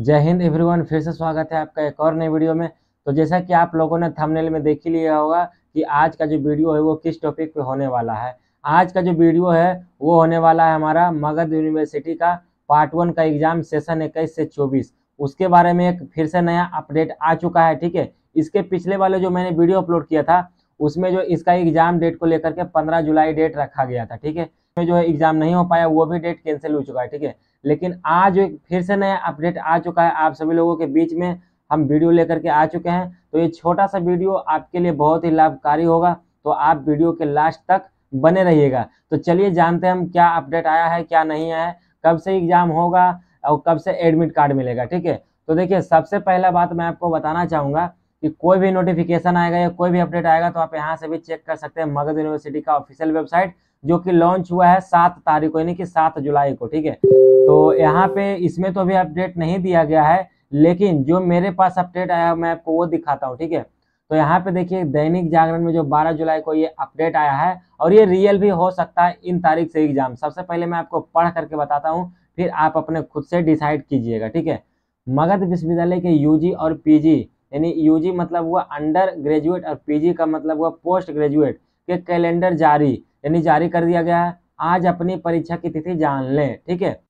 जय हिंद एवरीवन फिर से स्वागत है आपका एक और नए वीडियो में तो जैसा कि आप लोगों ने थंबनेल में देख ही लिया होगा कि आज का जो वीडियो है वो किस टॉपिक पे होने वाला है आज का जो वीडियो है वो होने वाला है हमारा मगध यूनिवर्सिटी का पार्ट वन का एग्जाम सेशन इक्कीस से चौबीस उसके बारे में एक फिर से नया अपडेट आ चुका है ठीक है इसके पिछले वाले जो मैंने वीडियो अपलोड किया था उसमें जो इसका एग्जाम डेट को लेकर के पंद्रह जुलाई डेट रखा गया था ठीक है जो है एग्जाम नहीं हो पाया वो भी डेट कैंसिल हो चुका है ठीक है लेकिन आज फिर से नया अपडेट आ चुका है आप सभी लोगों के बीच में हम वीडियो लेकर के आ चुके हैं तो ये छोटा सा वीडियो आपके लिए बहुत ही लाभकारी होगा तो आप वीडियो के लास्ट तक बने रहिएगा तो चलिए जानते हैं हम क्या अपडेट आया है क्या नहीं आया है कब से एग्ज़ाम होगा और कब से एडमिट कार्ड मिलेगा ठीक है तो देखिए सबसे पहला बात मैं आपको बताना चाहूँगा कि कोई भी नोटिफिकेशन आएगा या कोई भी अपडेट आएगा तो आप यहाँ से भी चेक कर सकते हैं मगध यूनिवर्सिटी का ऑफिशियल वेबसाइट जो कि लॉन्च हुआ है सात तारीख को यानी कि सात जुलाई को ठीक है तो यहाँ पे इसमें तो अभी अपडेट नहीं दिया गया है लेकिन जो मेरे पास अपडेट आया है मैं आपको वो दिखाता हूँ ठीक है तो यहाँ पे देखिए दैनिक जागरण में जो 12 जुलाई को ये अपडेट आया है और ये रियल भी हो सकता है इन तारीख से एग्जाम सबसे पहले मैं आपको पढ़ करके बताता हूँ फिर आप अपने खुद से डिसाइड कीजिएगा ठीक है मगध विश्वविद्यालय के यूजी और पीजी यानी यूजी मतलब हुआ अंडर ग्रेजुएट और पीजी का मतलब हुआ पोस्ट ग्रेजुएट के कैलेंडर जारी यानी जारी कर दिया गया है आज अपनी परीक्षा की तिथि जान लें ठीक है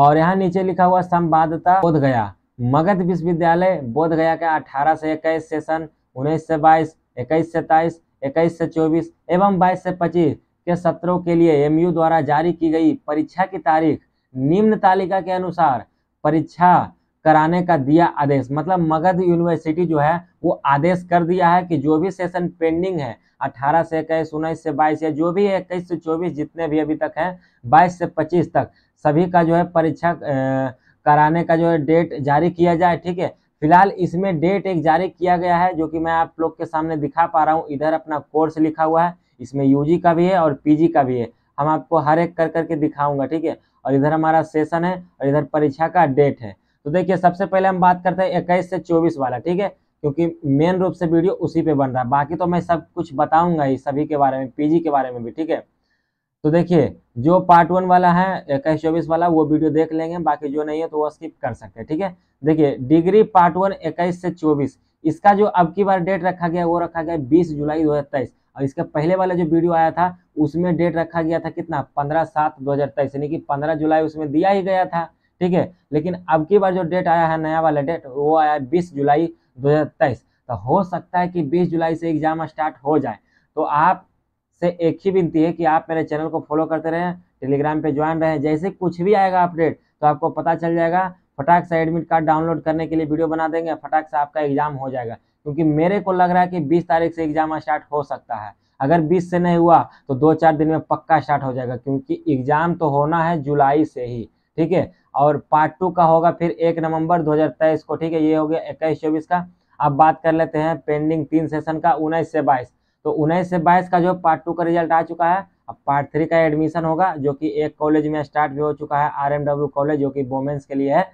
और यहाँ नीचे लिखा हुआ संवादता बोध गया मगध विश्वविद्यालय बोध गया का अठारह से इक्कीस सेशन उन्नीस से बाईस इक्कीस से तेईस इक्कीस से चौबीस एवं बाईस से पच्चीस के सत्रों के लिए एमयू द्वारा जारी की गई परीक्षा की तारीख निम्न तालिका के अनुसार परीक्षा कराने का दिया आदेश मतलब मगध यूनिवर्सिटी जो है वो आदेश कर दिया है कि जो भी सेशन पेंडिंग है 18 से इक्कीस उन्नीस से बाईस या जो भी है इक्कीस से चौबीस जितने भी अभी तक हैं बाईस से पच्चीस तक सभी का जो है परीक्षा कराने का जो है डेट जारी किया जाए ठीक है फिलहाल इसमें डेट एक जारी किया गया है जो कि मैं आप लोग के सामने दिखा पा रहा हूँ इधर अपना कोर्स लिखा हुआ है इसमें यू का भी है और पी का भी है हम आपको हर एक कर करके दिखाऊंगा ठीक है और इधर हमारा सेशन है और इधर परीक्षा का डेट है तो देखिए सबसे पहले हम बात करते हैं इक्कीस से चौबीस वाला ठीक है क्योंकि मेन रूप से वीडियो उसी पे बन रहा है बाकी तो मैं सब कुछ बताऊंगा ही सभी के बारे में पीजी के बारे में भी ठीक है तो देखिए जो पार्ट वन वाला है इक्कीस चौबीस वाला वो वीडियो देख लेंगे बाकी जो नहीं है तो वो स्किप कर सकते हैं ठीक है देखिए डिग्री पार्ट वन इक्कीस से चौबीस इसका जो अब की बार डेट रखा गया वो रखा गया बीस जुलाई दो और इसका पहले वाला जो वीडियो आया था उसमें डेट रखा गया था कितना पंद्रह सात दो यानी कि पंद्रह जुलाई उसमें दिया ही गया था ठीक है लेकिन अब की बार जो डेट आया है नया वाला डेट वो आया है बीस जुलाई 2023 तो हो सकता है कि 20 जुलाई से एग्जाम स्टार्ट हो जाए तो आप से एक ही विनती है कि आप मेरे चैनल को फॉलो करते रहें टेलीग्राम पे ज्वाइन रहें जैसे कुछ भी आएगा अपडेट तो आपको पता चल जाएगा फटाक से एडमिट कार्ड डाउनलोड करने के लिए वीडियो बना देंगे फटाक से आपका एग्जाम हो जाएगा क्योंकि मेरे को लग रहा है कि बीस तारीख से एग्जाम स्टार्ट हो सकता है अगर बीस से नहीं हुआ तो दो चार दिन में पक्का स्टार्ट हो जाएगा क्योंकि एग्जाम तो होना है जुलाई से ही ठीक है और पार्ट टू का होगा फिर एक नवंबर 2023 को ठीक है ये हो गया इक्कीस चौबीस का अब बात कर लेते हैं पेंडिंग तीन सेशन का उन्नीस से बाईस तो उन्नीस से बाईस का जो पार्ट टू का रिजल्ट आ चुका है अब पार्ट थ्री का एडमिशन होगा जो कि एक कॉलेज में स्टार्ट भी हो चुका है आर कॉलेज जो कि वोमेंस के लिए है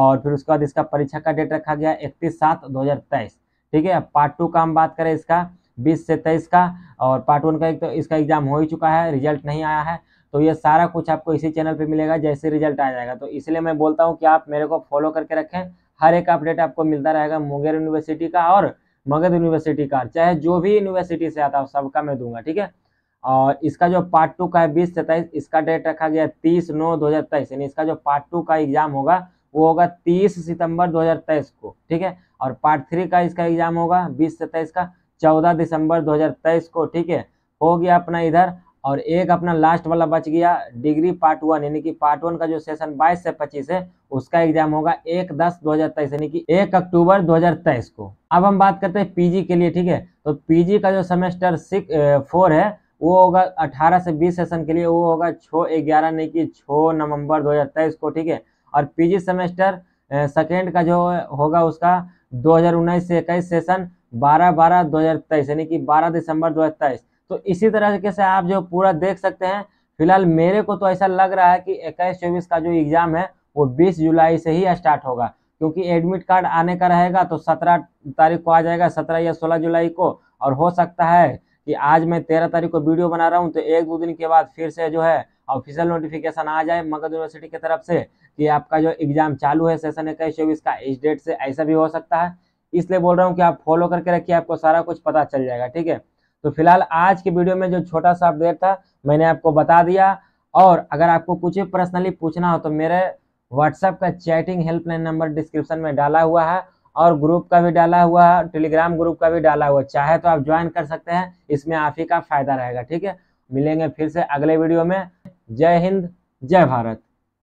और फिर उसके बाद इसका परीक्षा का डेट रखा गया इकतीस सात दो हज़ार तेईस ठीक है अब पार्ट टू का हम बात करें इसका बीस से तेईस का और पार्ट वन का एक तो इसका एग्जाम हो ही चुका है रिजल्ट नहीं आया है तो ये सारा कुछ आपको इसी चैनल पे मिलेगा जैसे रिजल्ट आ जाएगा तो इसलिए मैं बोलता हूँ कि आप मेरे को फॉलो करके रखें हर एक अपडेट आपको मिलता रहेगा मुंगेर यूनिवर्सिटी का और मगध यूनिवर्सिटी का चाहे जो भी यूनिवर्सिटी से आता हो सबका मैं दूंगा ठीक है और इसका जो पार्ट टू का है बीस सत्ताईस इसका डेट रखा गया तीस नौ दो हज़ार तेईस यानी इसका जो पार्ट टू का एग्जाम होगा वो होगा तीस सितंबर दो हज़ार तेईस को ठीक है और पार्ट थ्री का इसका एग्जाम होगा बीस सत्ताईस का चौदह दिसंबर दो हज़ार तेईस को ठीक है हो गया अपना इधर और एक अपना लास्ट वाला बच गया डिग्री पार्ट वन यानी कि पार्ट वन का जो सेशन 22 से 25 है उसका एग्जाम होगा एक दस तेईस यानी कि एक अक्टूबर 2023 को अब हम बात करते हैं पीजी के लिए ठीक है तो पीजी का जो सेमेस्टर सिक्स फोर है वो होगा 18 से 20 सेशन के लिए वो होगा छः ग्यारह यानी कि छो नवम्बर दो को ठीक है और पीजी सेमेस्टर सेकेंड का जो होगा उसका दो से इक्कीस सेशन बारह बारह दो यानी कि बारह दिसंबर दो तो इसी तरह से आप जो पूरा देख सकते हैं फिलहाल मेरे को तो ऐसा लग रहा है कि इक्कीस चौबीस का जो एग्ज़ाम है वो बीस जुलाई से ही स्टार्ट होगा क्योंकि एडमिट कार्ड आने का रहेगा तो सत्रह तारीख को आ जाएगा सत्रह या सोलह जुलाई को और हो सकता है कि आज मैं तेरह तारीख को वीडियो बना रहा हूँ तो एक दो दिन के बाद फिर से जो है ऑफिशियल नोटिफिकेशन आ जाए मगध यूनिवर्सिटी की तरफ से कि आपका जो एग्ज़ाम चालू है सेशन इक्कीस चौबीस का इस डेट से ऐसा भी हो सकता है इसलिए बोल रहा हूँ कि आप फॉलो करके रखिए आपको सारा कुछ पता चल जाएगा ठीक है तो फिलहाल आज के वीडियो में जो छोटा सा अपडेट था मैंने आपको बता दिया और अगर आपको कुछ पर्सनली पूछना हो तो मेरे व्हाट्सएप का चैटिंग हेल्पलाइन नंबर डिस्क्रिप्शन में डाला हुआ है और ग्रुप का भी डाला हुआ है टेलीग्राम ग्रुप का भी डाला हुआ चाहे तो आप ज्वाइन कर सकते हैं इसमें आप ही का फायदा रहेगा ठीक है मिलेंगे फिर से अगले वीडियो में जय हिंद जय भारत